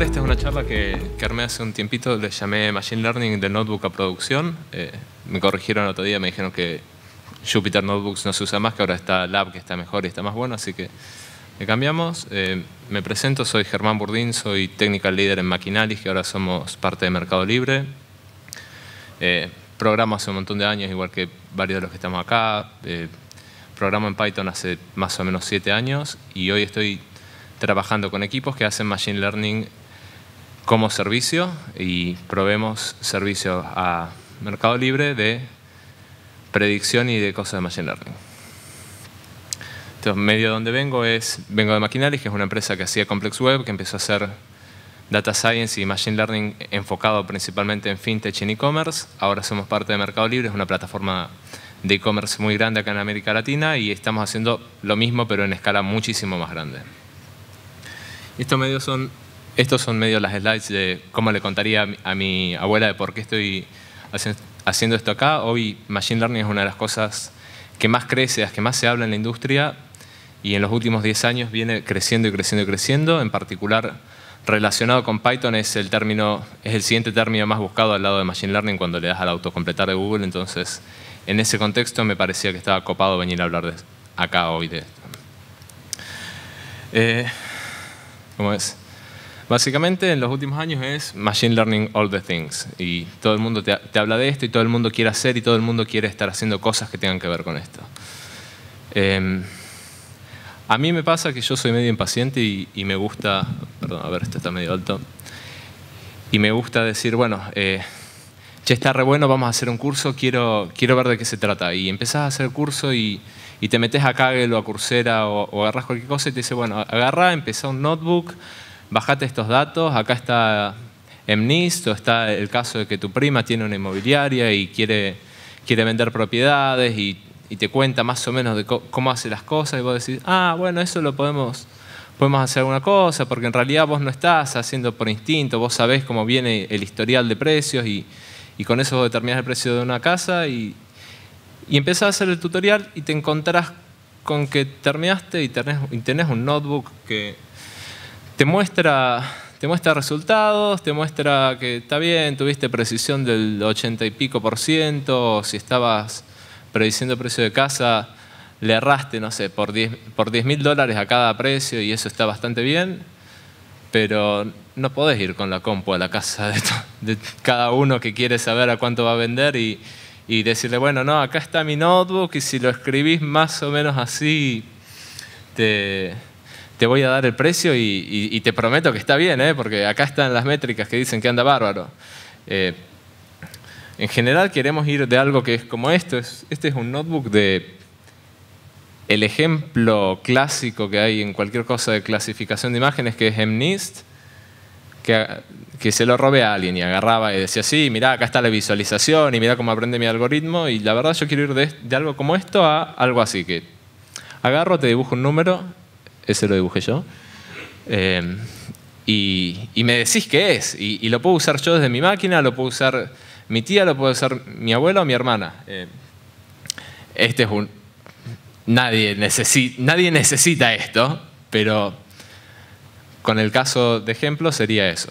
esta es una charla que, armé hace un tiempito, le llamé Machine Learning de Notebook a producción. Eh, me corrigieron otro día, me dijeron que Jupyter Notebooks no se usa más, que ahora está Lab, que está mejor y está más bueno, así que le cambiamos. Eh, me presento, soy Germán Burdín, soy Technical Leader en Maquinalis, que ahora somos parte de Mercado Libre. Eh, programo hace un montón de años, igual que varios de los que estamos acá. programo en Python hace más o menos siete años y hoy estoy trabajando con equipos que hacen Machine Learning como servicio y proveemos servicios a Mercado Libre de predicción y de cosas de Machine Learning. Entonces, medio donde vengo es, vengo de Machinalis, que es una empresa que hacía Complex Web, que empezó a hacer Data Science y Machine Learning enfocado principalmente en fintech y e-commerce. Ahora somos parte de Mercado Libre, es una plataforma de e-commerce muy grande acá en América Latina y estamos haciendo lo mismo pero en escala muchísimo más grande. Estos medios son estos son medio las slides de cómo le contaría a mi abuela de por qué estoy haciendo esto acá. Hoy Machine Learning es una de las cosas que más crece, las que más se habla en la industria y en los últimos 10 años viene creciendo y creciendo y creciendo. En particular, relacionado con Python es el, término, es el siguiente término más buscado al lado de Machine Learning cuando le das al autocompletar de Google. Entonces, en ese contexto me parecía que estaba copado venir a hablar de acá hoy de esto. Eh, ¿Cómo es? Básicamente, en los últimos años es Machine Learning All the Things. Y todo el mundo te, habla de esto y todo el mundo quiere hacer y todo el mundo quiere estar haciendo cosas que tengan que ver con esto. Em, a mí me pasa que yo soy medio impaciente y, me gusta... Perdón, a ver, esto está medio alto. Y me gusta decir, bueno, eh, che, está re bueno, vamos a hacer un curso, quiero, quiero ver de qué se trata. Y empezás a hacer el curso y, y te metes a Kaggle o a Coursera o, o agarras cualquier cosa y te dice, bueno, agarra, empezá un notebook bajate estos datos, acá está MNIST o está el caso de que tu prima tiene una inmobiliaria y quiere, quiere vender propiedades y, te cuenta más o menos de cómo hace las cosas y vos decís, ah, bueno, eso lo podemos, podemos hacer alguna cosa, porque en realidad vos no estás haciendo por instinto, vos sabés cómo viene el historial de precios y, con eso vos determinás el precio de una casa y, y empezás a hacer el tutorial y te encontrarás con que terminaste y y tenés un notebook que te muestra, te muestra resultados, te muestra que está bien, tuviste precisión del 80 y pico por ciento, si estabas prediciendo precio de casa, le erraste, no sé, por 10 mil dólares a cada precio y eso está bastante bien, pero no podés ir con la compu a la casa de, cada uno que quiere saber a cuánto va a vender y, y decirle, bueno, no, acá está mi notebook y si lo escribís más o menos así, te te voy a dar el precio y, te prometo que está bien, ¿eh? porque acá están las métricas que dicen que anda bárbaro. Eh, en general queremos ir de algo que es como esto. Este es un notebook de el ejemplo clásico que hay en cualquier cosa de clasificación de imágenes, que es MNIST, que, se lo robé a alguien y agarraba y decía, sí, mirá, acá está la visualización y mirá cómo aprende mi algoritmo. Y la verdad yo quiero ir de algo como esto a algo así, que agarro, te dibujo un número ese lo dibujé yo. Em, y, me decís que es. Y, lo puedo usar yo desde mi máquina, lo puedo usar mi tía, lo puedo usar mi abuela o mi hermana. Em, este es un... Nadie, nadie necesita esto, pero con el caso de ejemplo sería eso.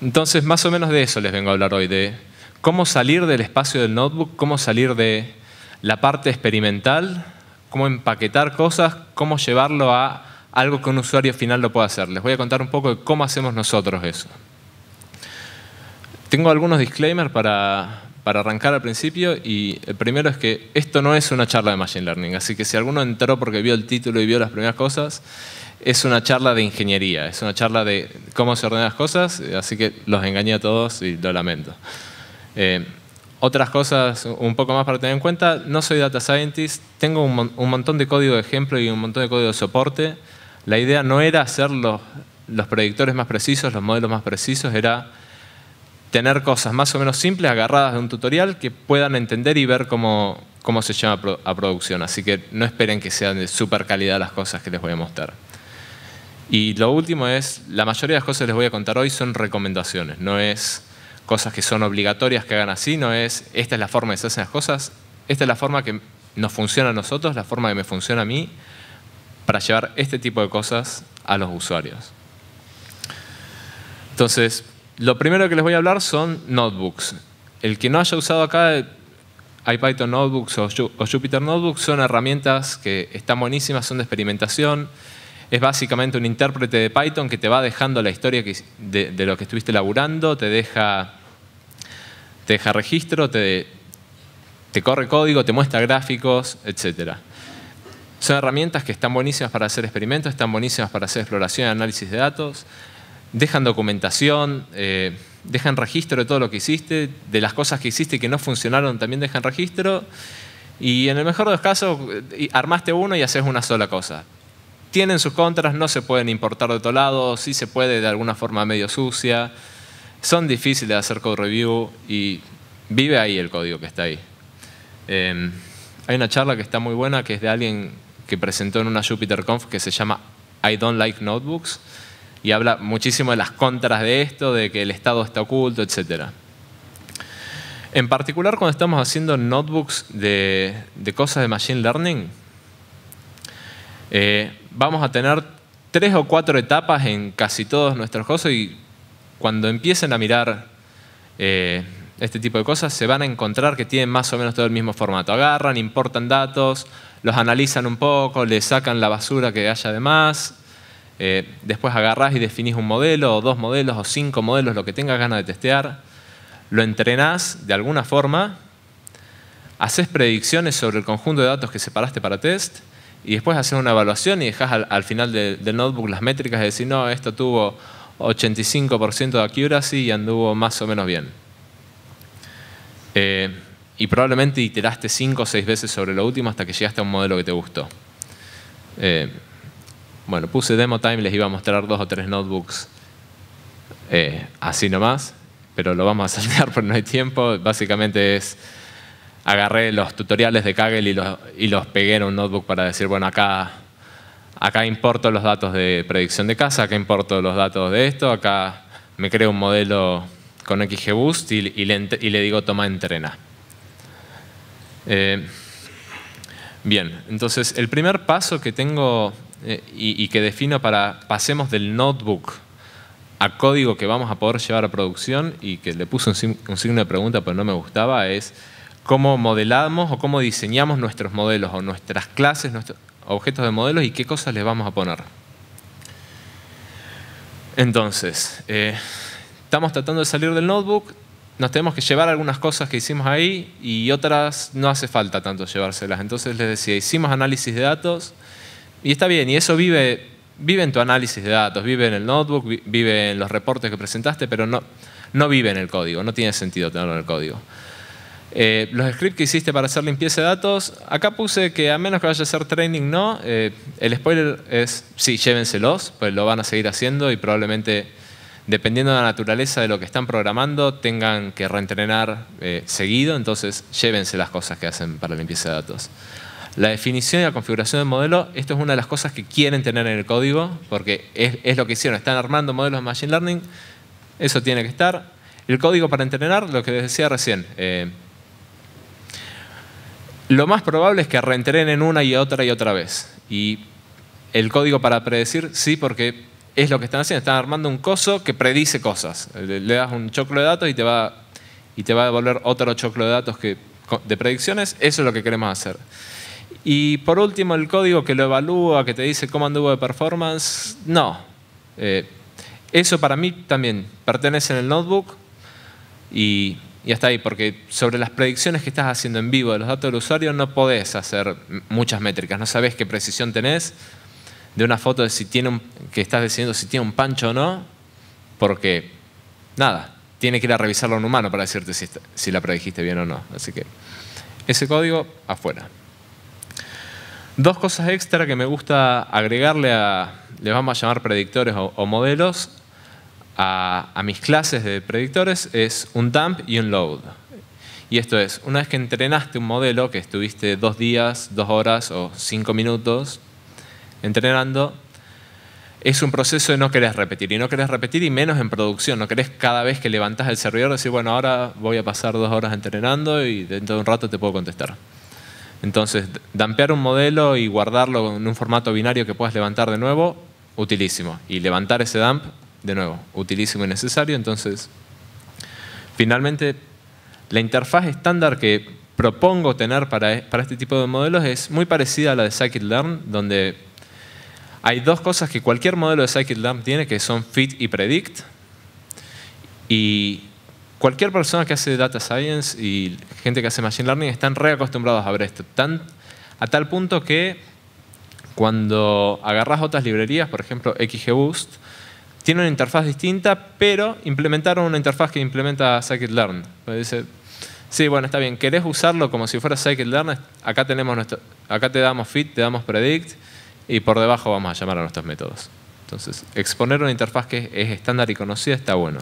Entonces, más o menos de eso les vengo a hablar hoy, de cómo salir del espacio del notebook, cómo salir de la parte experimental cómo empaquetar cosas, cómo llevarlo a algo que un usuario final lo pueda hacer. Les voy a contar un poco de cómo hacemos nosotros eso. Tengo algunos disclaimers para, para arrancar al principio y el primero es que esto no es una charla de Machine Learning, así que si alguno entró porque vio el título y vio las primeras cosas, es una charla de ingeniería, es una charla de cómo se ordenan las cosas, así que los engañé a todos y lo lamento. Eh, otras cosas un poco más para tener en cuenta, no soy data scientist, tengo un, un montón de código de ejemplo y un montón de código de soporte. La idea no era hacer los, predictores más precisos, los modelos más precisos, era tener cosas más o menos simples, agarradas de un tutorial, que puedan entender y ver cómo, cómo se llama a producción. Así que no esperen que sean de super calidad las cosas que les voy a mostrar. Y lo último es, la mayoría de las cosas que les voy a contar hoy son recomendaciones, no es cosas que son obligatorias que hagan así, no es esta es la forma de hacer las cosas, esta es la forma que nos funciona a nosotros, la forma que me funciona a mí, para llevar este tipo de cosas a los usuarios. Entonces, lo primero que les voy a hablar son notebooks. El que no haya usado acá IPython Notebooks o, Jupyter Notebooks son herramientas que están buenísimas, son de experimentación. Es básicamente un intérprete de Python que te va dejando la historia de, de lo que estuviste laburando, te deja te deja registro, te, corre código, te muestra gráficos, etc. Son herramientas que están buenísimas para hacer experimentos, están buenísimas para hacer exploración y análisis de datos, dejan documentación, eh, dejan registro de todo lo que hiciste, de las cosas que hiciste y que no funcionaron también dejan registro, y en el mejor de los casos eh, armaste uno y haces una sola cosa. Tienen sus contras, no se pueden importar de otro lado, sí se puede de alguna forma medio sucia, son difíciles de hacer code review y vive ahí el código que está ahí. Em, hay una charla que está muy buena que es de alguien que presentó en una JupyterConf que se llama I don't like notebooks y habla muchísimo de las contras de esto, de que el estado está oculto, etc. En particular cuando estamos haciendo notebooks de, cosas de Machine Learning, eh, vamos a tener tres o cuatro etapas en casi todos nuestros cosas y cuando empiecen a mirar eh, este tipo de cosas, se van a encontrar que tienen más o menos todo el mismo formato. Agarran, importan datos, los analizan un poco, le sacan la basura que haya de más. Eh, después agarrás y definís un modelo, o dos modelos, o cinco modelos, lo que tengas ganas de testear. Lo entrenás de alguna forma, haces predicciones sobre el conjunto de datos que separaste para test, y después haces una evaluación y dejas al, final del notebook las métricas de decir, no, esto tuvo 85% de accuracy y anduvo más o menos bien. Eh, y probablemente iteraste 5 o 6 veces sobre lo último hasta que llegaste a un modelo que te gustó. Eh, bueno, puse demo time, les iba a mostrar dos o tres notebooks eh, así nomás, pero lo vamos a saltar porque no hay tiempo. Básicamente es, agarré los tutoriales de Kaggle y los, y los pegué en un notebook para decir, bueno, acá acá importo los datos de predicción de casa, acá importo los datos de esto, acá me creo un modelo con XGBoost y, y, le, digo toma entrena. Eh, bien, entonces el primer paso que tengo eh, y, que defino para pasemos del notebook a código que vamos a poder llevar a producción y que le puse un, signo de pregunta pero no me gustaba es cómo modelamos o cómo diseñamos nuestros modelos o nuestras clases, nuestros objetos de modelos y qué cosas les vamos a poner. Entonces, eh, estamos tratando de salir del notebook, nos tenemos que llevar algunas cosas que hicimos ahí y otras no hace falta tanto llevárselas. Entonces les decía, hicimos análisis de datos y está bien, y eso vive, vive en tu análisis de datos, vive en el notebook, vive en los reportes que presentaste, pero no, no vive en el código, no tiene sentido tenerlo en el código. Eh, los scripts que hiciste para hacer limpieza de datos, acá puse que a menos que vaya a ser training no, eh, el spoiler es sí, llévenselos, pues lo van a seguir haciendo y probablemente dependiendo de la naturaleza de lo que están programando tengan que reentrenar eh, seguido, entonces llévense las cosas que hacen para limpieza de datos. La definición y la configuración del modelo, esto es una de las cosas que quieren tener en el código, porque es, es lo que hicieron, están armando modelos de Machine Learning, eso tiene que estar. El código para entrenar, lo que les decía recién, lo más probable es que reentrenen una y otra y otra vez. Y el código para predecir, sí, porque es lo que están haciendo. Están armando un coso que predice cosas. Le das un choclo de datos y te va, y te va a devolver otro choclo de datos que, de predicciones. Eso es lo que queremos hacer. Y por último, el código que lo evalúa, que te dice cómo anduvo de performance, no. Eh, eso para mí también pertenece en el notebook y y hasta ahí, porque sobre las predicciones que estás haciendo en vivo de los datos del usuario no podés hacer muchas métricas, no sabés qué precisión tenés de una foto si tiene que estás decidiendo si tiene un pancho o no, porque nada, tiene que ir a revisarlo un humano para decirte si, la predijiste bien o no. Así que ese código afuera. Dos cosas extra que me gusta agregarle a, le vamos a llamar predictores o modelos, a, mis clases de predictores es un dump y un load. Y esto es, una vez que entrenaste un modelo, que estuviste dos días, dos horas o cinco minutos entrenando, es un proceso de no querés repetir. Y no querés repetir y menos en producción. No querés cada vez que levantás el servidor decir, bueno, ahora voy a pasar dos horas entrenando y dentro de un rato te puedo contestar. Entonces, dampear un modelo y guardarlo en un formato binario que puedas levantar de nuevo, utilísimo. Y levantar ese dump de nuevo, utilísimo y necesario. Entonces, finalmente, la interfaz estándar que propongo tener e, para, este tipo de modelos es muy parecida a la de Scikit-Learn, donde hay dos cosas que cualquier modelo de Scikit-Learn tiene, que son fit y predict. Y cualquier persona que hace data science y gente que hace machine learning están reacostumbrados a ver esto. Tan, a tal punto que cuando agarras otras librerías, por ejemplo XGBoost, tiene una interfaz distinta, pero implementaron una interfaz que implementa scikit-learn. Dice, sí, bueno, está bien, querés usarlo como si fuera scikit-learn, acá, acá te damos fit, te damos predict, y por debajo vamos a llamar a nuestros métodos. Entonces, exponer una interfaz que es estándar y conocida está bueno.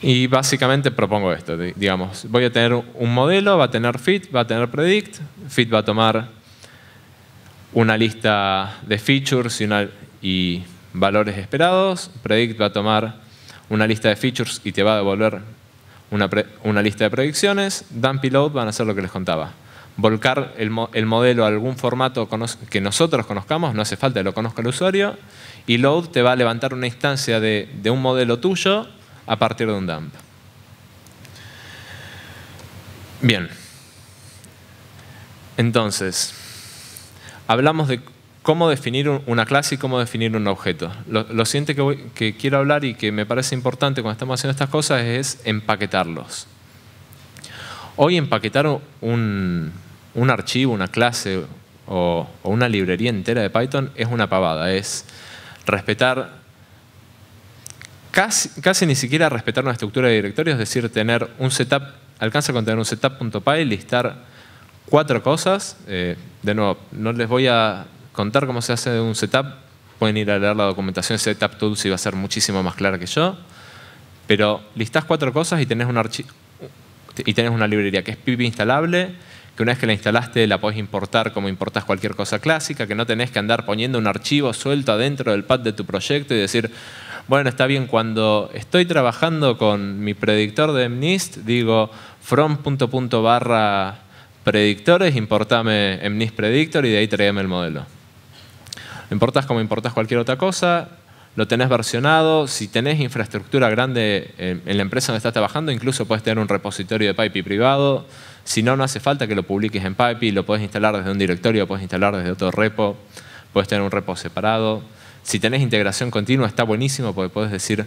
Y básicamente propongo esto, digamos, voy a tener un modelo, va a tener fit, va a tener predict, fit va a tomar una lista de features y, y valores esperados, Predict va a tomar una lista de features y te va a devolver una, lista de predicciones, Dump y Load van a hacer lo que les contaba. Volcar el, modelo a algún formato que nosotros conozcamos, no hace falta, que lo conozca el usuario, y Load te va a levantar una instancia de, de un modelo tuyo a partir de un dump. Bien. Entonces, hablamos de cómo definir una clase y cómo definir un objeto. Lo, siguiente que, quiero hablar y que me parece importante cuando estamos haciendo estas cosas es empaquetarlos. Hoy empaquetar un, archivo, una clase o, una librería entera de Python es una pavada, es respetar, casi, casi ni siquiera respetar una estructura de directorio, es decir, tener un setup, alcanza con tener un setup.py, listar cuatro cosas, eh, de nuevo, no les voy a contar cómo se hace un setup, pueden ir a leer la documentación de Setup Tools y va a ser muchísimo más clara que yo. Pero listás cuatro cosas y tenés, una y una librería que es pip instalable, que una vez que la instalaste la podés importar como importás cualquier cosa clásica, que no tenés que andar poniendo un archivo suelto adentro del pad de tu proyecto y decir, bueno, está bien, cuando estoy trabajando con mi predictor de MNIST, digo from punto punto barra predictores, importame MNIST predictor y de ahí traigame el modelo. Importas como importás cualquier otra cosa, lo tenés versionado, si tenés infraestructura grande en la empresa donde estás trabajando, incluso puedes tener un repositorio de PyPI privado, si no, no hace falta que lo publiques en PyPI, lo puedes instalar desde un directorio, lo puedes instalar desde otro repo, puedes tener un repo separado. Si tenés integración continua está buenísimo porque puedes decir,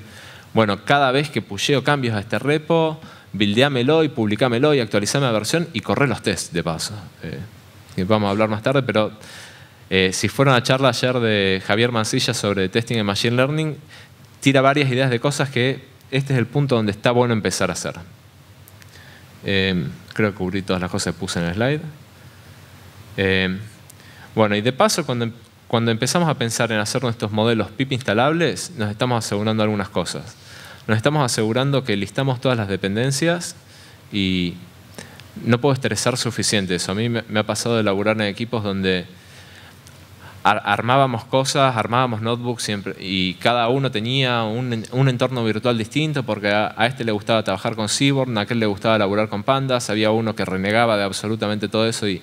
bueno, cada vez que pusheo cambios a este repo, bildeámelo y publicámelo y actualizame la versión y corre los tests de paso. Eh, vamos a hablar más tarde, pero eh, si fueron a charla ayer de Javier Mancilla sobre testing en Machine Learning, tira varias ideas de cosas que este es el punto donde está bueno empezar a hacer. Em, creo que cubrí todas las cosas que puse en el slide. Em, bueno, y de paso, em, cuando, empezamos a pensar en hacer nuestros modelos PIP instalables, nos estamos asegurando algunas cosas. Nos estamos asegurando que listamos todas las dependencias y no puedo estresar suficiente eso. A mí me, ha pasado de laburar en equipos donde armábamos cosas, armábamos notebooks siempre, y cada uno tenía un, entorno virtual distinto porque a, este le gustaba trabajar con Seaborn, a aquel le gustaba laburar con Pandas, había uno que renegaba de absolutamente todo eso y,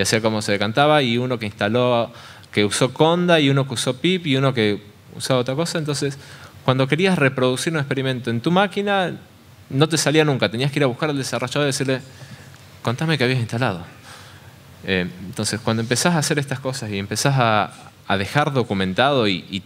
hacía como se decantaba, y uno que instaló, que usó Conda, y uno que usó Pip, y uno que usaba otra cosa. Entonces, cuando querías reproducir un experimento en tu máquina, no te salía nunca, tenías que ir a buscar al desarrollador y decirle, contame qué habías instalado. Eh, entonces, cuando empezás a hacer estas cosas y empezás a, dejar documentado y,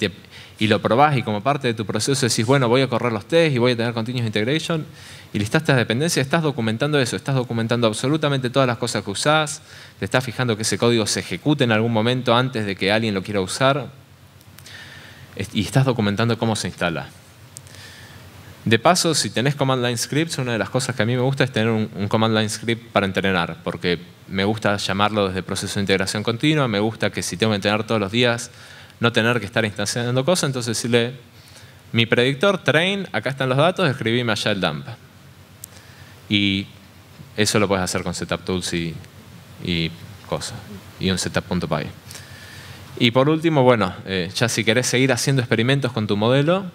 lo probás y como parte de tu proceso decís, bueno, voy a correr los test y voy a tener continuous integration y listaste estas dependencias, estás documentando eso, estás documentando absolutamente todas las cosas que usás, te estás fijando que ese código se ejecute en algún momento antes de que alguien lo quiera usar y estás documentando cómo se instala. De paso, si tenés command line scripts, una de las cosas que a mí me gusta es tener un, command line script para entrenar, porque me gusta llamarlo desde proceso de integración continua, me gusta que si tengo que entrenar todos los días, no tener que estar instanciando cosas, entonces decirle, mi predictor, train, acá están los datos, escribíme allá el dump. Y eso lo puedes hacer con setup tools y, cosas, y un setup.py. Y por último, bueno, eh, ya si querés seguir haciendo experimentos con tu modelo,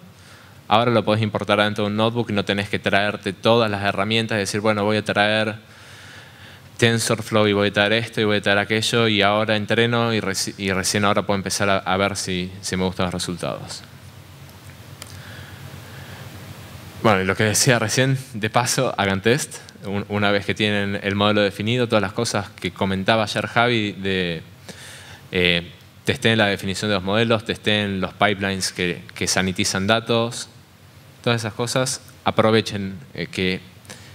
Ahora lo podés importar dentro de un notebook y no tenés que traerte todas las herramientas y decir, bueno, voy a traer TensorFlow y voy a traer esto y voy a traer aquello y ahora entreno y, recién ahora puedo empezar a, ver si, me gustan los resultados. Bueno, y lo que decía recién, de paso, hagan test. una vez que tienen el modelo definido, todas las cosas que comentaba ayer Javi de... Eh, testeen la definición de los modelos, testeen los pipelines que sanitizan datos, todas esas cosas, aprovechen eh, que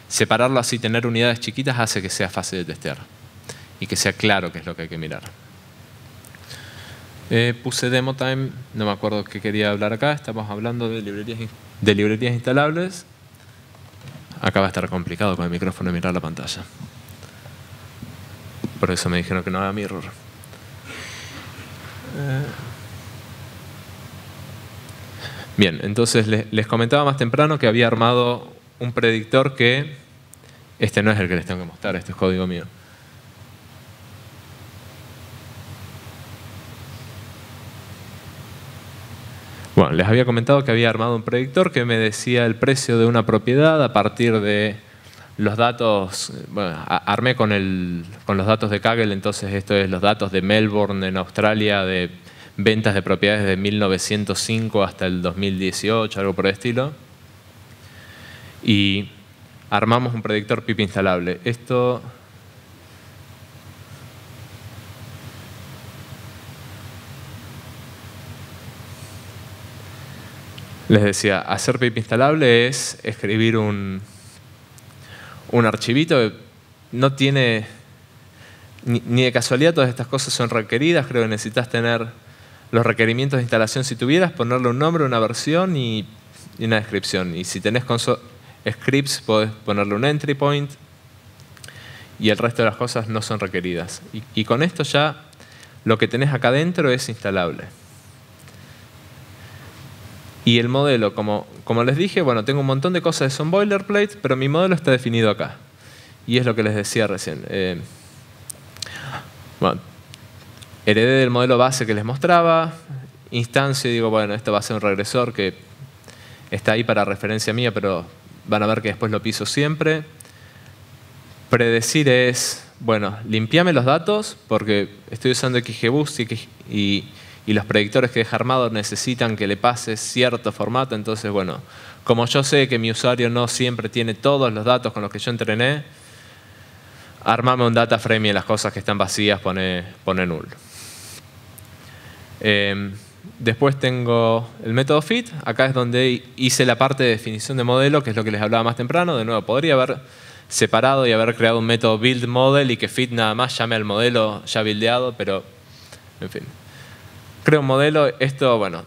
separarlo así, tener unidades chiquitas, hace que sea fácil de testear y que sea claro qué es lo que hay que mirar. Eh, puse demo time, no me acuerdo qué quería hablar acá, estamos hablando de librerías, de librerías instalables. Acá va a estar complicado con el micrófono y mirar la pantalla. Por eso me dijeron que no haga mirror. Eh. Bien, entonces les, comentaba más temprano que había armado un predictor que... Este no es el que les tengo que mostrar, este es código mío. Bueno, les había comentado que había armado un predictor que me decía el precio de una propiedad a partir de los datos, bueno, armé con, el, con los datos de Kaggle, entonces esto es los datos de Melbourne en Australia de ventas de propiedades de 1905 hasta el 2018, algo por el estilo. Y armamos un predictor PIP instalable. Esto... Les decía, hacer PIP instalable es escribir un, un archivito que no tiene... ni de casualidad todas estas cosas son requeridas, creo que necesitas tener los requerimientos de instalación si tuvieras, ponerle un nombre, una versión y, una descripción. Y si tenés scripts, podés ponerle un entry point y el resto de las cosas no son requeridas. Y, con esto ya lo que tenés acá dentro es instalable. Y el modelo, como, como les dije, bueno, tengo un montón de cosas que son boilerplate, pero mi modelo está definido acá. Y es lo que les decía recién. Eh, bueno, heredé del modelo base que les mostraba, instancia digo, bueno, esto va a ser un regresor que está ahí para referencia mía, pero van a ver que después lo piso siempre. Predecir es, bueno, limpiame los datos porque estoy usando XGBoost y, los predictores que deja armado necesitan que le pase cierto formato, entonces, bueno, como yo sé que mi usuario no siempre tiene todos los datos con los que yo entrené, armame un data frame y las cosas que están vacías pone, pone null. Em, después tengo el método fit, acá es donde hice la parte de definición de modelo, que es lo que les hablaba más temprano, de nuevo, podría haber separado y haber creado un método build model y que fit nada más llame al modelo ya buildeado, pero en fin. Creo un modelo, esto, bueno,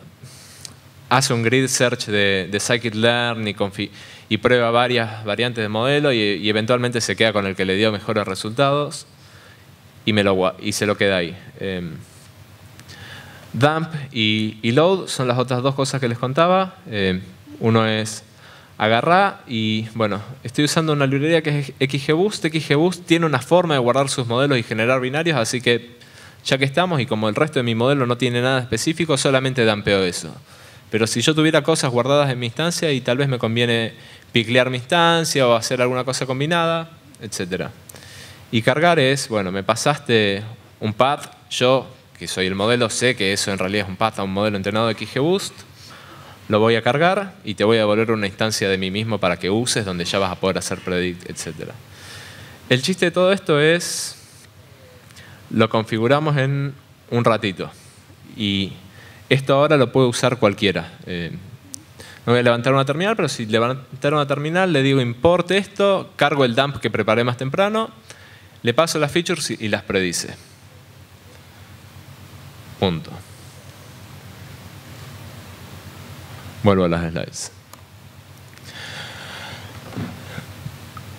hace un grid search de, de scikit-learn y, prueba varias variantes de modelo y, eventualmente se queda con el que le dio mejores resultados y, me lo, y se lo queda ahí. Em, Dump y, load son las otras dos cosas que les contaba. Eh, uno es agarrar y, bueno, estoy usando una librería que es XGBoost. XGBoost tiene una forma de guardar sus modelos y generar binarios, así que ya que estamos y como el resto de mi modelo no tiene nada específico, solamente dampeo eso. Pero si yo tuviera cosas guardadas en mi instancia y tal vez me conviene piclear mi instancia o hacer alguna cosa combinada, etc. Y cargar es, bueno, me pasaste un path, yo que soy el modelo, sé que eso en realidad es un path a un modelo entrenado de XGBoost, lo voy a cargar y te voy a devolver una instancia de mí mismo para que uses, donde ya vas a poder hacer predict, etc. El chiste de todo esto es, lo configuramos en un ratito y esto ahora lo puede usar cualquiera. no eh, voy a levantar una terminal, pero si levantar una terminal le digo importe esto, cargo el dump que preparé más temprano, le paso las features y las predice. Punto. Vuelvo a las slides.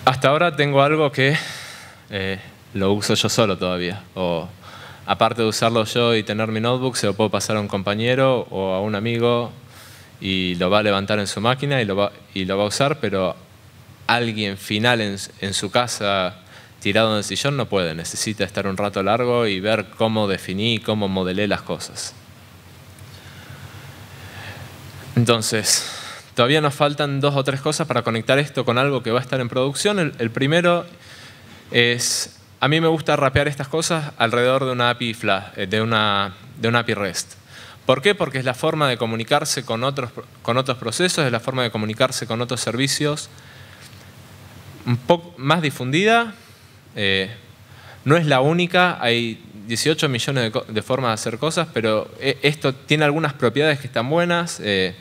Hasta ahora tengo algo que eh, lo uso yo solo todavía. O aparte de usarlo yo y tener mi notebook, se lo puedo pasar a un compañero o a un amigo y lo va a levantar en su máquina y lo va, y lo va a usar, pero alguien final en, en su casa tirado en el sillón no puede, necesita estar un rato largo y ver cómo definí, cómo modelé las cosas. Entonces, todavía nos faltan dos o tres cosas para conectar esto con algo que va a estar en producción. El, primero es, a mí me gusta rapear estas cosas alrededor de una API eh, de una, de una API REST. ¿Por qué? Porque es la forma de comunicarse con otros, con otros procesos, es la forma de comunicarse con otros servicios un poco más difundida, eh, no es la única, hay 18 millones de, formas de hacer cosas, pero eh, esto tiene algunas propiedades que están buenas. Eh,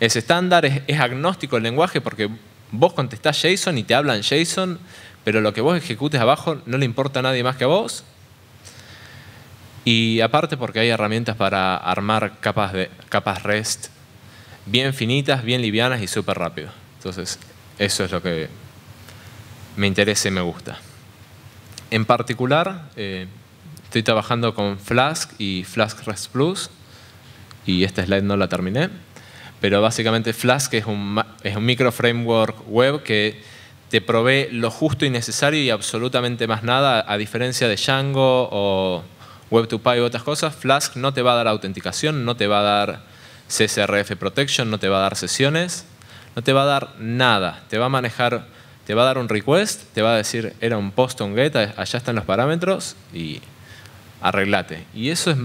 es estándar, es, agnóstico el lenguaje porque vos contestás JSON y te hablan JSON, pero lo que vos ejecutes abajo no le importa a nadie más que a vos. Y aparte porque hay herramientas para armar capas, de, capas REST bien finitas, bien livianas y súper rápido. Entonces, eso es lo que me interesa y me gusta. En particular, eh, estoy trabajando con Flask y Flask REST Plus, y esta slide no la terminé, pero básicamente Flask es un, es un micro framework web que te provee lo justo y necesario y absolutamente más nada, a diferencia de Django o Web2Py u otras cosas, Flask no te va a dar autenticación, no te va a dar CSRF Protection, no te va a dar sesiones, no te va a dar nada. Te va a manejar te va a dar un request, te va a decir, era un post on get, allá están los parámetros y arreglate. Y eso es,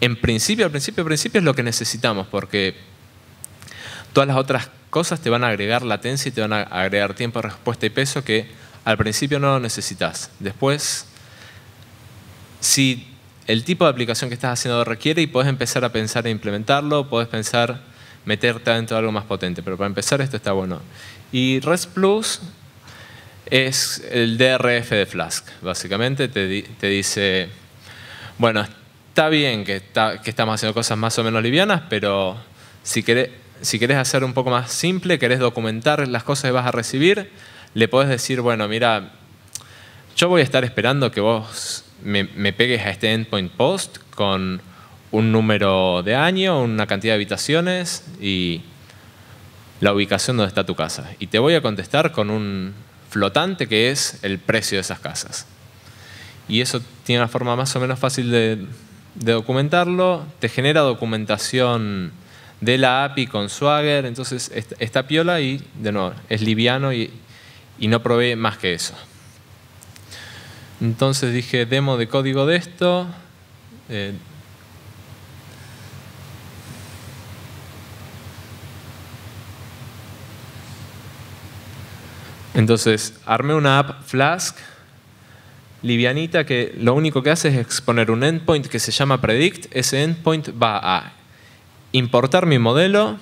en principio, al principio, al principio es lo que necesitamos, porque todas las otras cosas te van a agregar latencia y te van a agregar tiempo de respuesta y peso que al principio no lo necesitas. Después, si el tipo de aplicación que estás haciendo requiere y puedes empezar a pensar en implementarlo, puedes pensar meterte dentro de algo más potente, pero para empezar esto está bueno. Y REST Plus es el DRF de Flask. Básicamente te, dice, bueno, está bien que, estamos haciendo cosas más o menos livianas, pero si querés, si hacer un poco más simple, querés documentar las cosas que vas a recibir, le podés decir, bueno, mira, yo voy a estar esperando que vos me, me pegues a este endpoint post con un número de año, una cantidad de habitaciones y la ubicación donde está tu casa. Y te voy a contestar con un flotante que es el precio de esas casas. Y eso tiene una forma más o menos fácil de, documentarlo. Te genera documentación de la API con Swagger, entonces está piola y de nuevo es liviano y, no provee más que eso. Entonces dije demo de código de esto. Eh, Entonces, armé una app Flask livianita que lo único que hace es exponer un endpoint que se llama predict. Ese endpoint va a importar mi modelo,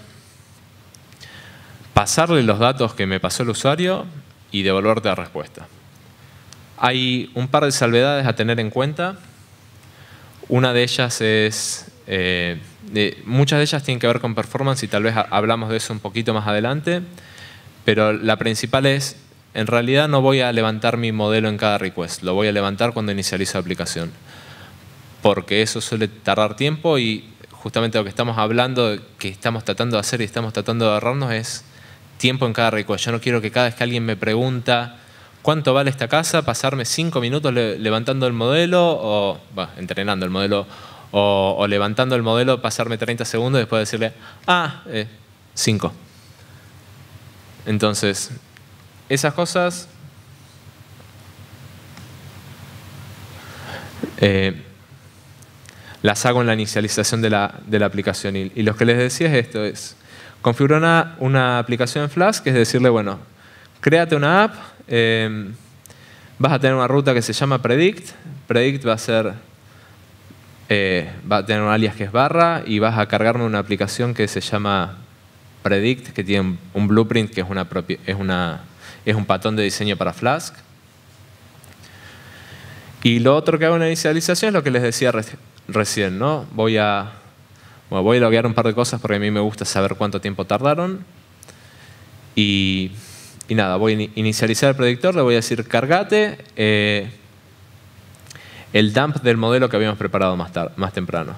pasarle los datos que me pasó el usuario y devolverte la respuesta. Hay un par de salvedades a tener en cuenta. Una de ellas es, eh, muchas de ellas tienen que ver con performance y tal vez hablamos de eso un poquito más adelante, pero la principal es en realidad no voy a levantar mi modelo en cada request, lo voy a levantar cuando inicializo la aplicación. Porque eso suele tardar tiempo y justamente lo que estamos hablando, que estamos tratando de hacer y estamos tratando de ahorrarnos es tiempo en cada request. Yo no quiero que cada vez que alguien me pregunta cuánto vale esta casa, pasarme cinco minutos levantando el modelo o entrenando el modelo o, levantando el modelo, pasarme 30 segundos y después decirle, ah, 5. Eh, Entonces, esas cosas eh, las hago en la inicialización de la, aplicación. Y, lo que les decía es esto, es configurar una, una, aplicación en Flask, es decirle, bueno, créate una app, eh, vas a tener una ruta que se llama predict, predict va a ser, eh, va a tener un alias que es barra y vas a cargarme una aplicación que se llama predict, que tiene un blueprint que es una, es una es un patrón de diseño para Flask. Y lo otro que hago en la inicialización es lo que les decía recién, ¿no? Voy a, voy loguear un par de cosas porque a mí me gusta saber cuánto tiempo tardaron. Y, nada, voy a inicializar el predictor, le voy a decir cargate eh, el dump del modelo que habíamos preparado más, más temprano.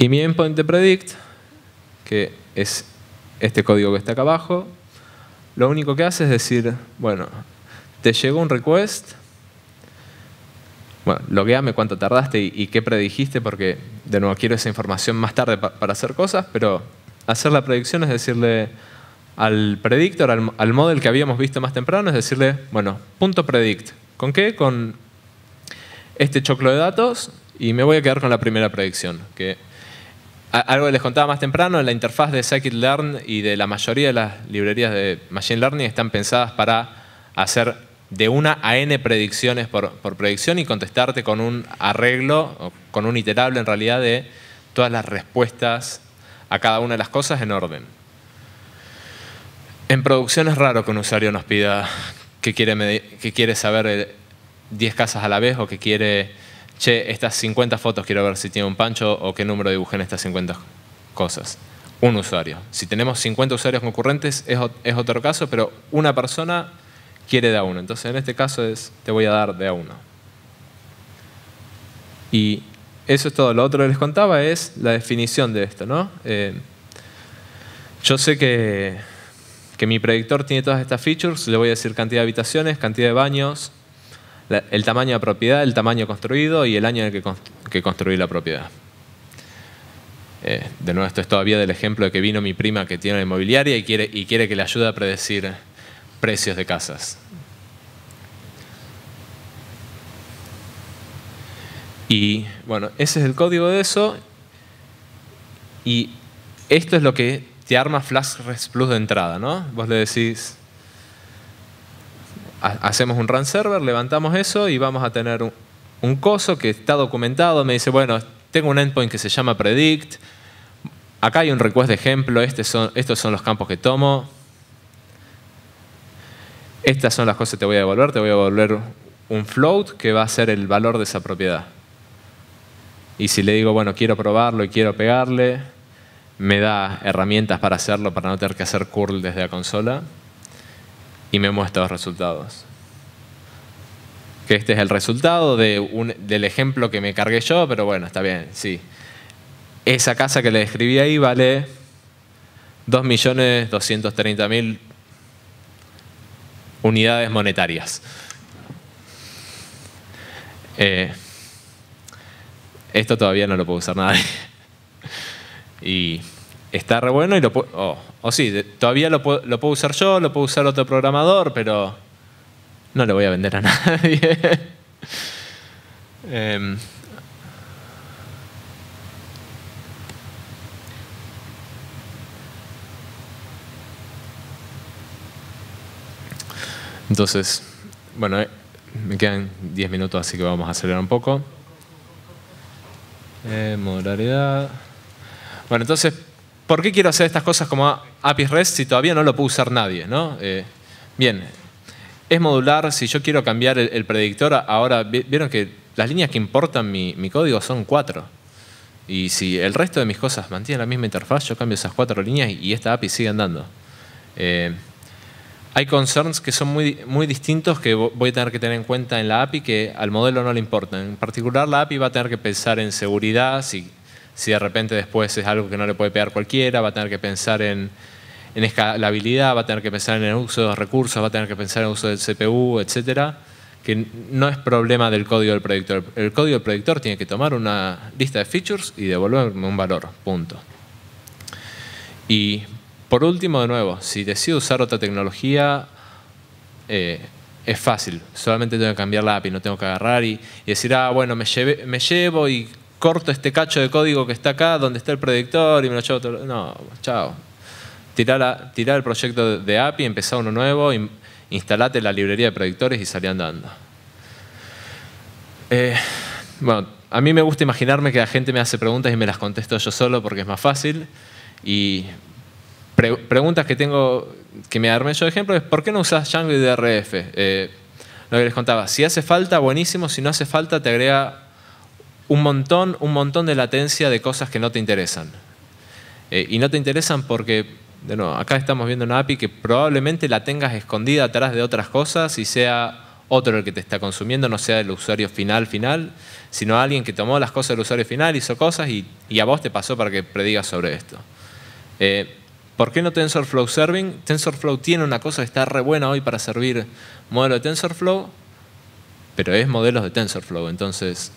Y mi endpoint predict que es este código que está acá abajo, lo único que hace es decir, bueno, te llegó un request, bueno, logueame cuánto tardaste y, qué predijiste, porque de nuevo quiero esa información más tarde para hacer cosas, pero hacer la predicción es decirle al predictor, al, al model que habíamos visto más temprano, es decirle, bueno, punto predict. ¿Con qué? Con este choclo de datos y me voy a quedar con la primera predicción, que algo que les contaba más temprano, la interfaz de Scikit-Learn y de la mayoría de las librerías de Machine Learning están pensadas para hacer de una a n predicciones por, predicción y contestarte con un arreglo, con un iterable en realidad, de todas las respuestas a cada una de las cosas en orden. En producción es raro que un usuario nos pida que quiere, que quiere saber 10 eh, casas a la vez o que quiere che, estas 50 fotos quiero ver si tiene un pancho o qué número dibujé en estas 50 cosas. Un usuario. Si tenemos 50 usuarios concurrentes es, otro caso, pero una persona quiere de a uno. Entonces en este caso es, te voy a dar de a uno. Y eso es todo. Lo otro que les contaba es la definición de esto, ¿no? Eh, yo sé que, que mi predictor tiene todas estas features, le voy a decir cantidad de habitaciones, cantidad de baños, el tamaño de la propiedad, el tamaño construido y el año en el que, construí la propiedad. Eh, de nuevo, esto es todavía del ejemplo de que vino mi prima que tiene una inmobiliaria y quiere, y quiere que le ayude a predecir precios de casas. Y bueno, ese es el código de eso. Y esto es lo que te arma Flash Plus de entrada, ¿no? Vos le decís, hacemos un run server, levantamos eso y vamos a tener un, coso que está documentado, me dice, bueno, tengo un endpoint que se llama predict, acá hay un request de ejemplo, este estos son los campos que tomo, estas son las cosas que te voy a devolver, te voy a devolver un float que va a ser el valor de esa propiedad. Y si le digo, bueno, quiero probarlo y quiero pegarle, me da herramientas para hacerlo, para no tener que hacer curl desde la consola y me muestra los resultados. Que este es el resultado de del ejemplo que me cargué yo, pero bueno, está bien, sí. Esa casa que le describí ahí vale 2.230.000 unidades monetarias. Eh, esto todavía no lo puedo usar nadie. y está re bueno y lo puedo... O oh, oh, sí, todavía lo, puedo, lo puedo usar yo, lo puedo usar otro programador, pero no le voy a vender a nadie. Em, entonces, bueno, eh, me quedan 10 minutos, así que vamos a acelerar un poco. Eh, Bueno, entonces ¿por qué quiero hacer estas cosas como API REST si todavía no lo puede usar nadie? Eh, bien, es modular, si yo quiero cambiar el, predictor, ahora vieron que las líneas que importan mi, código son cuatro. Y si el resto de mis cosas mantiene la misma interfaz, yo cambio esas cuatro líneas y esta API sigue andando. Eh, hay concerns que son muy, muy distintos que voy a tener que tener en cuenta en la API que al modelo no le importan. En particular, la API va a tener que pensar en seguridad, si si de repente después es algo que no le puede pegar cualquiera, va a tener que pensar en, escalabilidad, va a tener que pensar en el uso de los recursos, va a tener que pensar en el uso del CPU, etcétera, que no es problema del código del predictor. El código del predictor tiene que tomar una lista de features y devolverme un valor, punto. Y por último, de nuevo, si decido usar otra tecnología, eh, es fácil, solamente tengo que cambiar la API, no tengo que agarrar y, decir, ah, bueno, me, lleve, me llevo y corto este cacho de código que está acá, donde está el predictor, y me lo llevo No, chao. Tirar el proyecto de API, empezar uno nuevo, in, instalate la librería de predictores y salí andando. Eh, bueno, a mí me gusta imaginarme que la gente me hace preguntas y me las contesto yo solo porque es más fácil. Y preguntas que tengo, que me armé yo de ejemplo, es ¿por qué no usas Django y DRF? Eh, lo que les contaba, si hace falta, buenísimo, si no hace falta, te agrega un montón, un montón de latencia de cosas que no te interesan. Eh, y no te interesan porque, acá estamos viendo una API que probablemente la tengas escondida atrás de otras cosas y sea otro el que te está consumiendo, no sea el usuario final final, sino alguien que tomó las cosas del usuario final, hizo cosas y, a vos te pasó para que predigas sobre esto. Eh, ¿Por qué no TensorFlow Serving? TensorFlow tiene una cosa que está re buena hoy para servir modelo de TensorFlow, pero es modelos de TensorFlow, entonces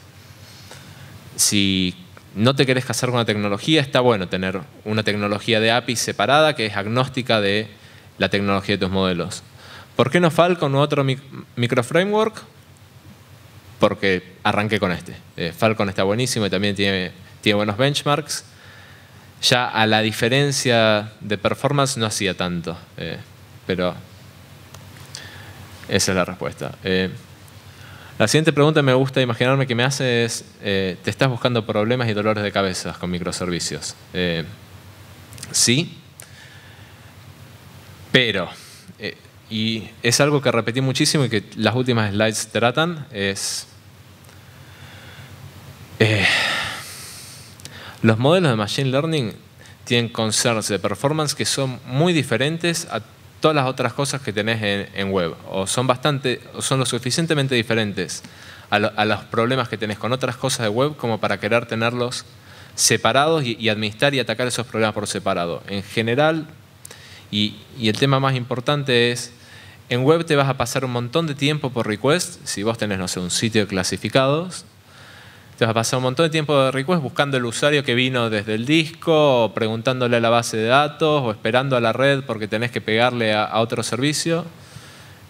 si no te querés casar con la tecnología, está bueno tener una tecnología de API separada que es agnóstica de la tecnología de tus modelos. ¿Por qué no Falcon u otro microframework? Porque arranqué con este. Eh, Falcon está buenísimo y también tiene, buenos benchmarks. Ya a la diferencia de performance no hacía tanto, eh, pero esa es la respuesta. Eh, la siguiente pregunta me gusta imaginarme que me hace es, eh, ¿te estás buscando problemas y dolores de cabeza con microservicios? Eh, sí, pero, eh, y es algo que repetí muchísimo y que las últimas slides tratan, es los modelos de Machine Learning tienen concerns de performance que son muy diferentes a todas las otras cosas que tenés en, web. O son, bastante, o son lo suficientemente diferentes a, los problemas que tenés con otras cosas de web como para querer tenerlos separados y, administrar y atacar esos problemas por separado. En general, y, y el tema más importante es, en web te vas a pasar un montón de tiempo por request, si vos tenés, no sé, un sitio de clasificados, te vas a pasar un montón de tiempo de request buscando el usuario que vino desde el disco, o preguntándole a la base de datos, o esperando a la red porque tenés que pegarle a, otro servicio.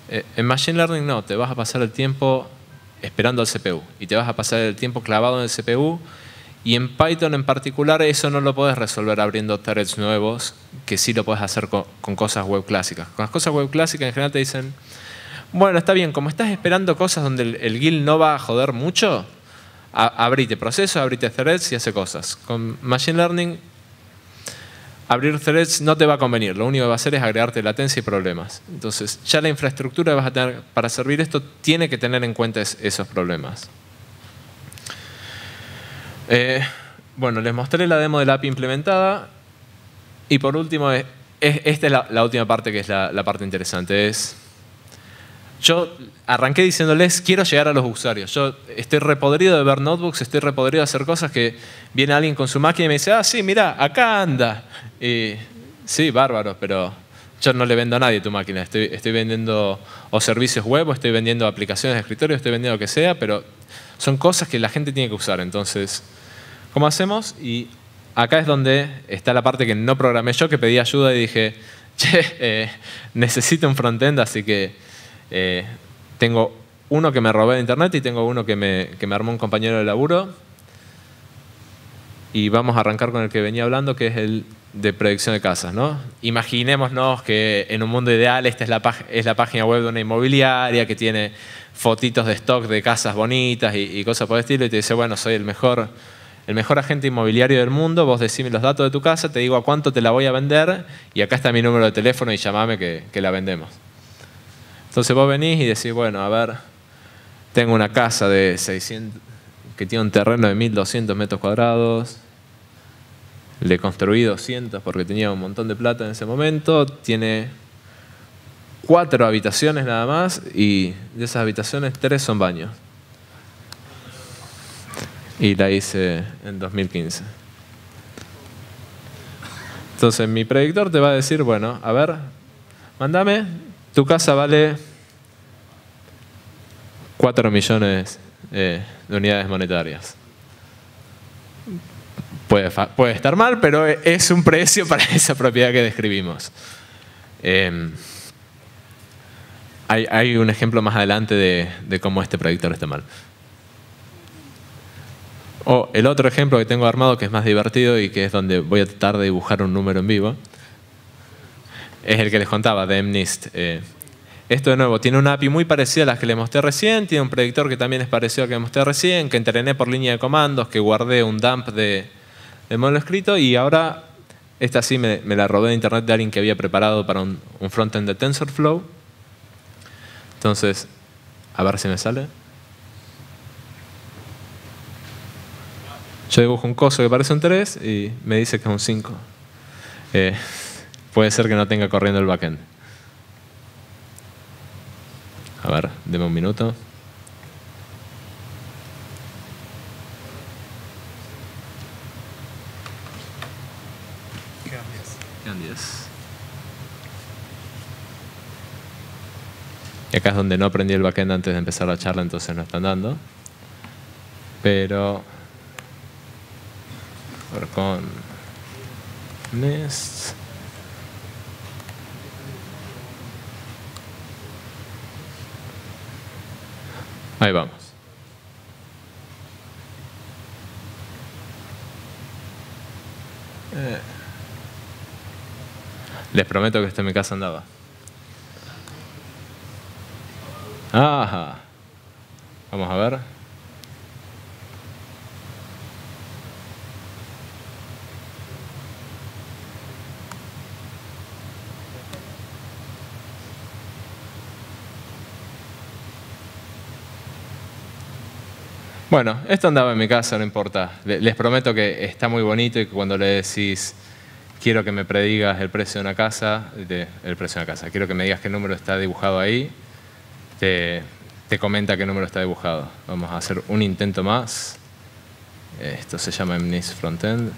Eh, en Machine Learning no, te vas a pasar el tiempo esperando al CPU y te vas a pasar el tiempo clavado en el CPU. Y en Python en particular eso no lo podés resolver abriendo threads nuevos, que sí lo podés hacer con, cosas web clásicas. Con las cosas web clásicas en general te dicen, bueno, está bien, como estás esperando cosas donde el, el no va a joder mucho, abrite procesos, abrite threads y hace cosas. Con Machine Learning, abrir threads no te va a convenir. Lo único que va a hacer es agregarte latencia y problemas. Entonces, ya la infraestructura que vas a tener para servir esto tiene que tener en cuenta esos problemas. Eh, bueno, les mostré la demo de la API implementada. Y por último, esta es la, última parte que es la, la parte interesante. Es yo arranqué diciéndoles, quiero llegar a los usuarios. Yo estoy repodrido de ver notebooks, estoy repodrido de hacer cosas que viene alguien con su máquina y me dice, ah, sí, mira, acá anda. Y, sí, bárbaro, pero yo no le vendo a nadie tu máquina. Estoy, estoy vendiendo o servicios web, estoy vendiendo aplicaciones de escritorio, estoy vendiendo lo que sea, pero son cosas que la gente tiene que usar. Entonces, ¿cómo hacemos? Y acá es donde está la parte que no programé yo, que pedí ayuda y dije, che, eh, necesito un frontend, así que eh, tengo uno que me robé de internet y tengo uno que me, armó un compañero de laburo. Y vamos a arrancar con el que venía hablando, que es el de predicción de casas. ¿no? Imaginémonos que en un mundo ideal esta es la, es la página web de una inmobiliaria que tiene fotitos de stock de casas bonitas y, cosas por el estilo y te dice, bueno, soy el mejor, el mejor agente inmobiliario del mundo, vos decime los datos de tu casa, te digo a cuánto te la voy a vender y acá está mi número de teléfono y llamame que la vendemos. Entonces vos venís y decís, bueno, a ver, tengo una casa de 600, que tiene un terreno de 1200 metros cuadrados, le construí 200 porque tenía un montón de plata en ese momento, tiene cuatro habitaciones nada más y de esas habitaciones tres son baños. Y la hice en 2015. Entonces mi predictor te va a decir, bueno, a ver, mándame tu casa vale 4 millones eh, de unidades monetarias. Puede, estar mal, pero e, es un precio para esa propiedad que describimos. Em, hay, un ejemplo más adelante de, cómo este predictor está mal. O el otro ejemplo que tengo armado que es más divertido y que es donde voy a tratar de dibujar un número en vivo es el que les contaba, de MNIST. Eh. esto de nuevo, tiene una API muy parecida a las que les mostré recién, tiene un predictor que también es parecido a que le mostré recién, que entrené por línea de comandos, que guardé un dump de, de modelo escrito y ahora esta sí me, la robé de internet de alguien que había preparado para un, frontend de TensorFlow. Entonces, a ver si me sale. Yo dibujo un coso que parece un 3 y me dice que es un 5 puede ser que no tenga corriendo el backend. A ver, deme un minuto. acá es donde no aprendí el backend antes de empezar la charla, entonces no están dando. Pero... con... Nest... Ahí vamos. Les prometo que este en mi casa andaba. Ajá. Vamos a ver. Bueno, esto andaba en mi casa, no importa. Les prometo que está muy bonito y que cuando le decís quiero que me predigas el precio de una casa, el precio de una casa, quiero que me digas qué número está dibujado ahí, te, comenta qué número está dibujado. Vamos a hacer un intento más. Esto se llama MNIS Frontend.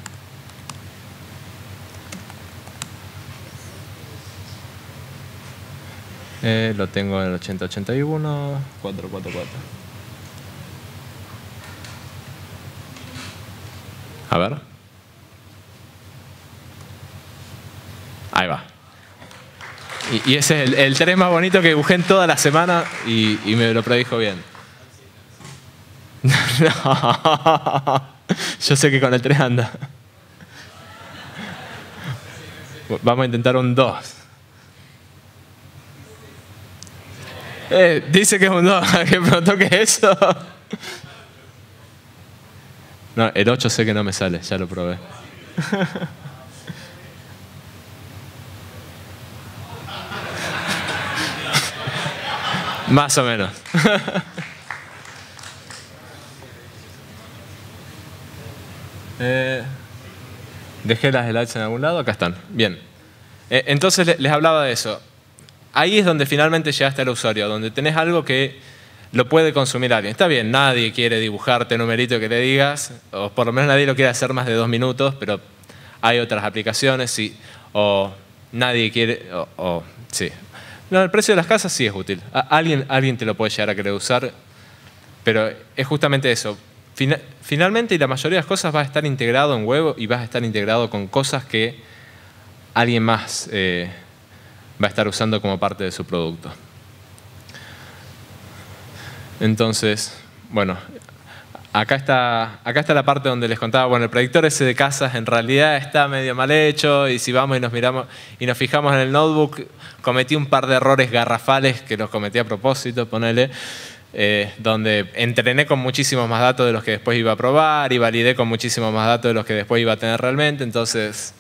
Eh, lo tengo en el 8081, 444. A ver. Ahí va. Y, ese es el, el, tres más bonito que dibujé en toda la semana y, me lo predijo bien. No. Yo sé que con el 3 anda. Vamos a intentar un 2. Eh, dice que es un 2. ¿Qué pronto que eso? No, el 8 sé que no me sale, ya lo probé. Más o menos. Eh, dejé las slides en algún lado, acá están. Bien. Eh, entonces les hablaba de eso. Ahí es donde finalmente llegaste al usuario, donde tenés algo que lo puede consumir alguien. Está bien, nadie quiere dibujarte numerito que le digas, o por lo menos nadie lo quiere hacer más de dos minutos, pero hay otras aplicaciones sí o nadie quiere, o, sí. No, el precio de las casas sí es útil. alguien, alguien te lo puede llegar a querer usar, pero es justamente eso. finalmente, y la mayoría de las cosas va a estar integrado en huevo y vas a estar integrado con cosas que alguien más eh, va a estar usando como parte de su producto. Entonces, bueno, acá está, acá está la parte donde les contaba, bueno, el predictor ese de casas en realidad está medio mal hecho y si vamos y nos miramos y nos fijamos en el notebook, cometí un par de errores garrafales que los cometí a propósito, ponele, eh, donde entrené con muchísimos más datos de los que después iba a probar y validé con muchísimos más datos de los que después iba a tener realmente, entonces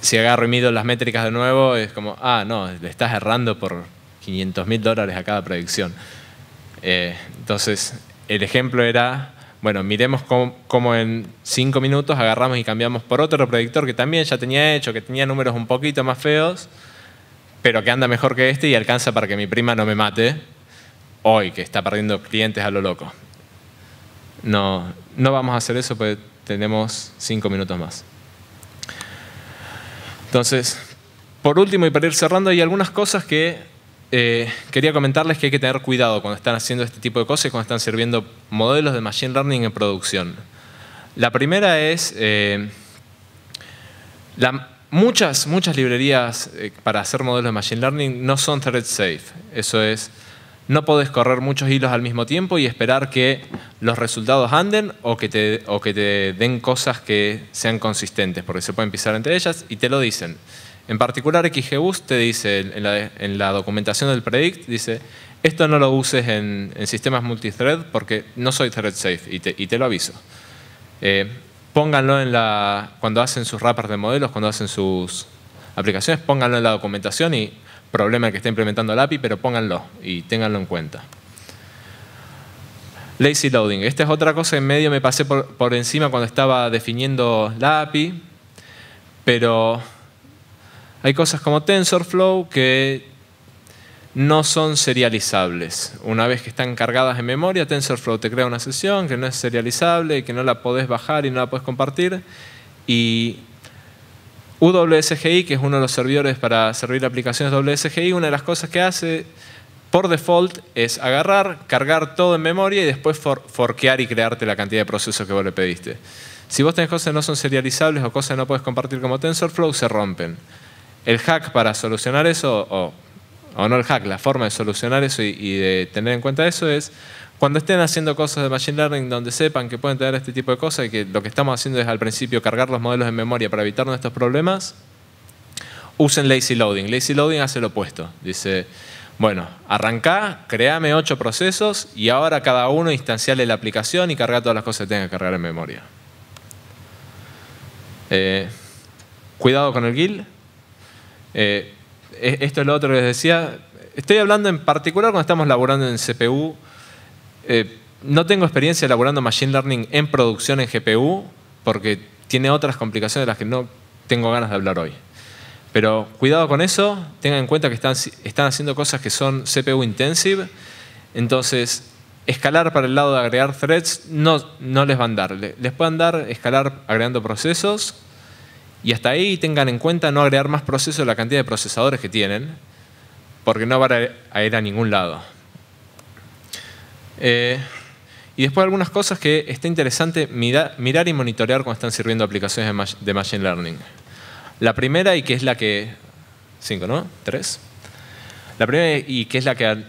si agarro y mido las métricas de nuevo es como, ah, no, le estás errando por 500 mil dólares a cada predicción. Eh, entonces, el ejemplo era, bueno, miremos cómo, en cinco minutos agarramos y cambiamos por otro proyector que también ya tenía hecho, que tenía números un poquito más feos, pero que anda mejor que este y alcanza para que mi prima no me mate hoy, que está perdiendo clientes a lo loco. No, no vamos a hacer eso, pues tenemos cinco minutos más. Entonces, por último y para ir cerrando, hay algunas cosas que eh, quería comentarles que hay que tener cuidado cuando están haciendo este tipo de cosas y cuando están sirviendo modelos de Machine Learning en producción. La primera es, eh, muchas, muchas librerías eh, para hacer modelos de Machine Learning no son thread safe. Eso es, no podés correr muchos hilos al mismo tiempo y esperar que los resultados anden o que te, o que te den cosas que sean consistentes, porque se pueden pisar entre ellas y te lo dicen. En particular, XGBoost te dice en la, documentación del predict, dice, esto no lo uses en, sistemas multithread porque no soy thread safe y te, lo aviso. Eh, pónganlo en la, cuando hacen sus wrappers de modelos, cuando hacen sus aplicaciones, pónganlo en la documentación y problema que está implementando la API, pero pónganlo y ténganlo en cuenta. Lazy loading. Esta es otra cosa en medio me pasé por, por encima cuando estaba definiendo la API, pero hay cosas como TensorFlow que no son serializables. Una vez que están cargadas en memoria, TensorFlow te crea una sesión que no es serializable, que no la podés bajar y no la podés compartir. Y WSGI, que es uno de los servidores para servir aplicaciones WSGI, una de las cosas que hace por default es agarrar, cargar todo en memoria y después forquear y crearte la cantidad de procesos que vos le pediste. Si vos tenés cosas que no son serializables o cosas que no puedes compartir como TensorFlow, se rompen. El hack para solucionar eso, o, no el hack, la forma de solucionar eso y, de tener en cuenta eso es cuando estén haciendo cosas de Machine Learning donde sepan que pueden tener este tipo de cosas y que lo que estamos haciendo es al principio cargar los modelos en memoria para evitar nuestros problemas, usen lazy loading. Lazy loading hace lo opuesto. Dice, bueno, arrancá, créame ocho procesos y ahora cada uno instanciale la aplicación y carga todas las cosas que tenga que cargar en memoria. Eh, cuidado con el GIL, eh, e-, esto es lo otro que les decía. Estoy hablando en particular cuando estamos laborando en CPU. Eh, no tengo experiencia elaborando Machine Learning en producción en GPU porque tiene otras complicaciones de las que no tengo ganas de hablar hoy. Pero cuidado con eso, tengan en cuenta que están, están haciendo cosas que son CPU intensive, entonces escalar para el lado de agregar threads no, no les van a dar. Les pueden dar escalar agregando procesos, y hasta ahí tengan en cuenta no agregar más procesos a la cantidad de procesadores que tienen, porque no van a ir a ningún lado. Eh, y después algunas cosas que está interesante mirar, y monitorear cuando están sirviendo aplicaciones de, Machine Learning. La primera, y que es la que... Cinco, ¿no? Tres. La primera, y que es la que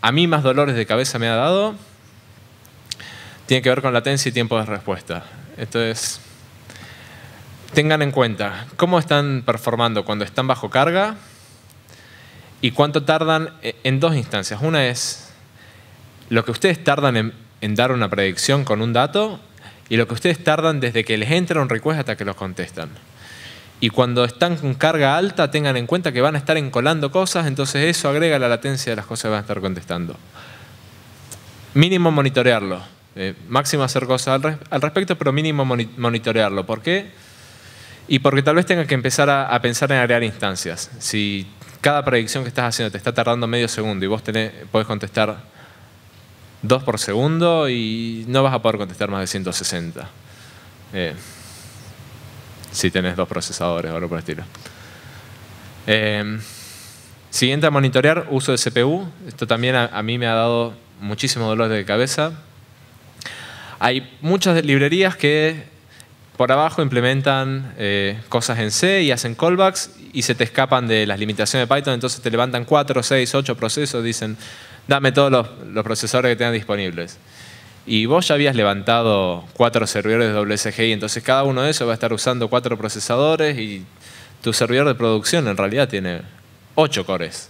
a, mí más dolores de cabeza me ha dado, tiene que ver con latencia y tiempo de respuesta. Esto es tengan en cuenta cómo están performando cuando están bajo carga y cuánto tardan e-, en dos instancias. Una es lo que ustedes tardan en, dar una predicción con un dato y lo que ustedes tardan desde que les entra un request hasta que los contestan. Y cuando están con carga alta, tengan en cuenta que van a estar encolando cosas, entonces eso agrega la latencia de las cosas que van a estar contestando. Mínimo monitorearlo. Eh, máximo hacer cosas al respecto, pero mínimo monitorearlo. ¿Por qué? y porque tal vez tenga que empezar a, pensar en agregar instancias. Si cada predicción que estás haciendo te está tardando medio segundo y vos tenés, podés contestar dos por segundo y no vas a poder contestar más de 160. Eh, si tenés dos procesadores o algo por el estilo. Em, siguiente a monitorear, uso de CPU. Esto también a mí me ha dado muchísimo dolor de cabeza. Hay muchas librerías que por abajo implementan eh, cosas en C y hacen callbacks y se te escapan de las limitaciones de Python, entonces te levantan cuatro, seis, ocho procesos, dicen, dame todos los, los procesadores que tengan disponibles. Y vos ya habías levantado cuatro servidores de WSGI, entonces cada uno de esos va a estar usando cuatro procesadores y tu servidor de producción en realidad tiene ocho cores.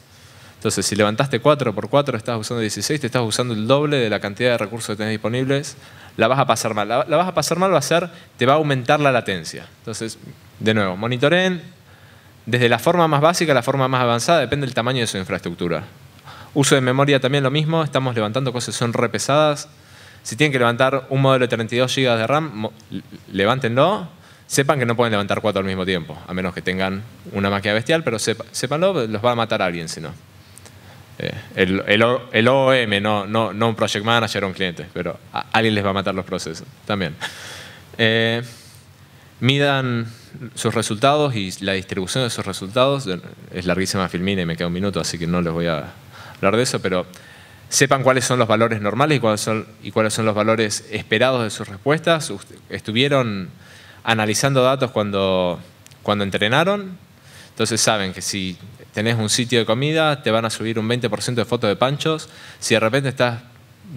Entonces, si levantaste 4 por 4, estás usando 16, te estás usando el doble de la cantidad de recursos que tenés disponibles, la vas a pasar mal. La, vas a pasar mal va a ser, te va a aumentar la latencia. Entonces, de nuevo, monitoreen desde la forma más básica a la forma más avanzada, depende del tamaño de su infraestructura. Uso de memoria también lo mismo, estamos levantando cosas que son repesadas. Si tienen que levantar un modelo de 32 GB de RAM, levántenlo. Sepan que no pueden levantar cuatro al mismo tiempo, a menos que tengan una máquina bestial, pero sepanlo, sépanlo, los va a matar alguien si no. Eh, el, el, OM, no, no, un project manager o un cliente, pero a, alguien les va a matar los procesos también. Eh, midan sus resultados y la distribución de sus resultados. Es larguísima filmina y me queda un minuto, así que no les voy a hablar de eso, pero sepan cuáles son los valores normales y cuáles son, y cuáles son los valores esperados de sus respuestas. Estuvieron analizando datos cuando, cuando entrenaron, entonces saben que si tenés un sitio de comida, te van a subir un 20% de fotos de panchos. Si de repente estás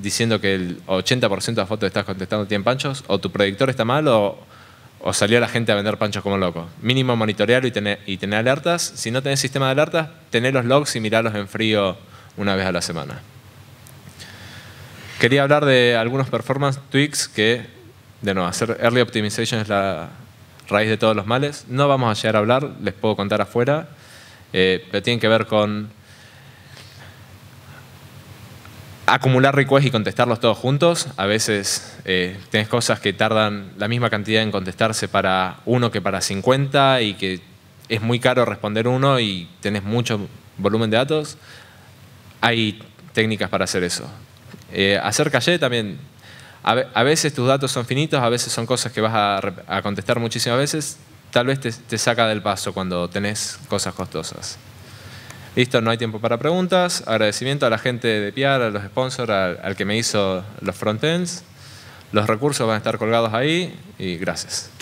diciendo que el 80% de las fotos estás contestando tienen panchos, o tu predictor está mal, o, salió la gente a vender panchos como loco. Mínimo monitorearlo y tener, y tener alertas. Si no tenés sistema de alertas, tener los logs y mirarlos en frío una vez a la semana. Quería hablar de algunos performance tweaks que, de nuevo, hacer early optimization es la raíz de todos los males. No vamos a llegar a hablar, les puedo contar afuera. Eh, pero tienen que ver con acumular requests y contestarlos todos juntos. A veces eh, tenés cosas que tardan la misma cantidad en contestarse para uno que para 50 y que es muy caro responder uno y tenés mucho volumen de datos. Hay técnicas para hacer eso. Eh, hacer caché también. A, veces tus datos son finitos, a veces son cosas que vas a, a contestar muchísimas veces tal vez te, saca del paso cuando tenés cosas costosas. Listo, no hay tiempo para preguntas. Agradecimiento a la gente de Piar, a los sponsors, al que me hizo los frontends. Los recursos van a estar colgados ahí y gracias.